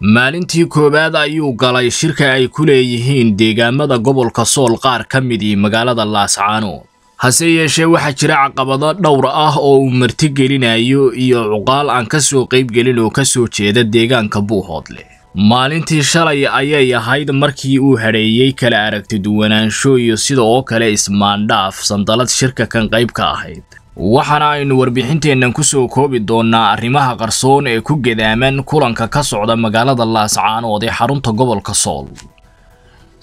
maalintii koowaad ayuu galay shirka ay ku leeyihiin deegaamada gobolka sool qaar ka midii magaalada laascaano hase yeeshee waxaa jira caqabado dhowr ah oo uu martigelinayo iyo cuqaal aan ka soo qaybgelin oo ka soo jeeda deegaanka buuhoodle maalintii shalay ayay ahayd markii uu hadheeyey kala aragti duwanaansho iyo sida oo kale ismaandhaaf sandalad shirka kan qayb ka ahayd waxaana aynu warbixinteennan kusoo koobi doonnaa arrimaha qarsoon ee ku gadaaman kulanka ka socda magaalada laascaanood ee xarunta gobolka sool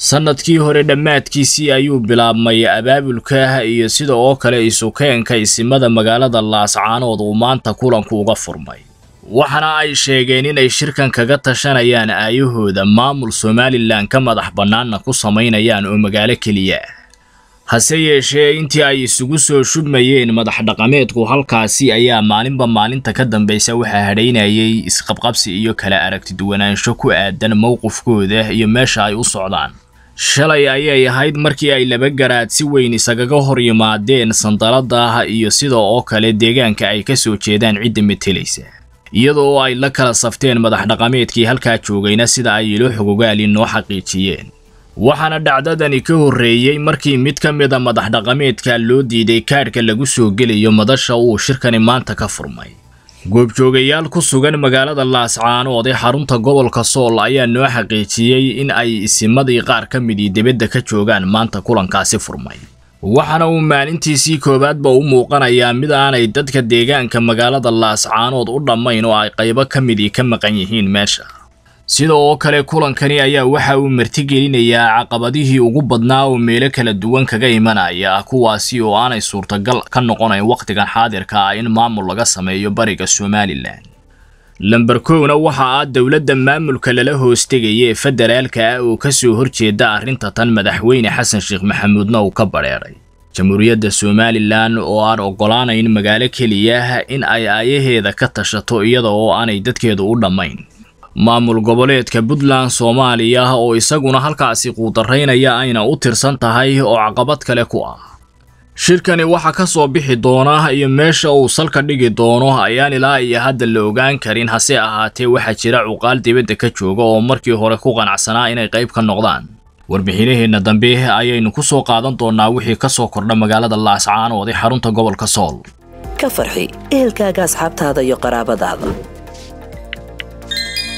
sannadkii hore dhammaadkiisii ayuu bilaabmay abaabulka iyo sida oo kale isukeenka isimada magaalada laascaanood uu maanta kulanku uga furmay waxaana ay sheegeen inay shirkan kaga tashanayaan aayahooda maamul somalilan ka madax bannaanna ku samaynayaan oo magaalo keliya hase yeeshee intii ay isugu soo shubmayeen madax dhaqameedku halkaasi ayaa maalinba maalinta ka dambaysa waxaa hadhaynayay isqabqabsi iyo kala aragti duwanaansho ku aadan mowqifkooda iyo meesha ay u socdaan shalay ayay ahayd markii ay laba garaad si weyn isagaga hor yimaadeen sandaladaaha iyo sida oo kale deegaanka ay ka soo jeedaan cidda metelaysa iyadoo ay la kala safteen madax dhaqameedkii halkaa joogayna sida ay ilo xogogaali noo xaqiijiyeen waxaana dhacdadani ka horreeyey markii mid ka mida ah madax dhaqameedka loo diiday kaadhka lagu soo gelayo madasha uu shirkani maanta ka furmay goobjoogayaal ku sugan magaalada laascaanood ee xarunta gobolka sool ayaa noo xaqiijiyey in ay isimadii qaar ka midii dibadda ka joogaan maanta kulankaasi furmay waxaana uu maalintiisii koowaadba u muuqanayaa mid aanay dadka deegaanka magaalada laascaanood u dhammayn oo ay qaybo ka midii ka maqan yihiin meesha oo kale kulankani ayaa waxa uu martigelinayaa caqabadihii ugu badnaa oo meelo kala duwan kaga imanaya kuwaasi oo aanay suurtagal ka noqonayn wakhtigan xaadirka ah in maamul laga sameeyo bariga somalilan lamber kowna waxa ah dowladda maamulka lala hoostegaya ee federaalka ah oo kasoo horjeeda arrinta tan madaxweyne xasan sheekh maxamuudna uu ka badheeray jamhuuriyadda somalilan oo aan ogolaanayn magaalo keliyah ah in ay aayaheeda ka tashato iyada oo aanay dadkeedu u dhammayn maamul goboleedka puntland soomaaliya oo isaguna halkaasi quudaraynaya ayna u tirsan tahay oo caqabad kale ku ah shirkani waxa ka soo bixi doona iyo meesha uu salka dhigi doono ayaan ilaa iyo hadda la ogaan karin hase ahaatee waxaa jira cuqaal dibadda ka jooga oo markii hore ku qanacsanaa inay qayb ka noqdaan warbixinaheenna dambe ayaynu ku soo qaadan doonaa wixii ka soo kordha magaalada laascaanoodi xarunta gobolka sool ka farxi ehelkaaga asxaabtaada iyo qaraabadaada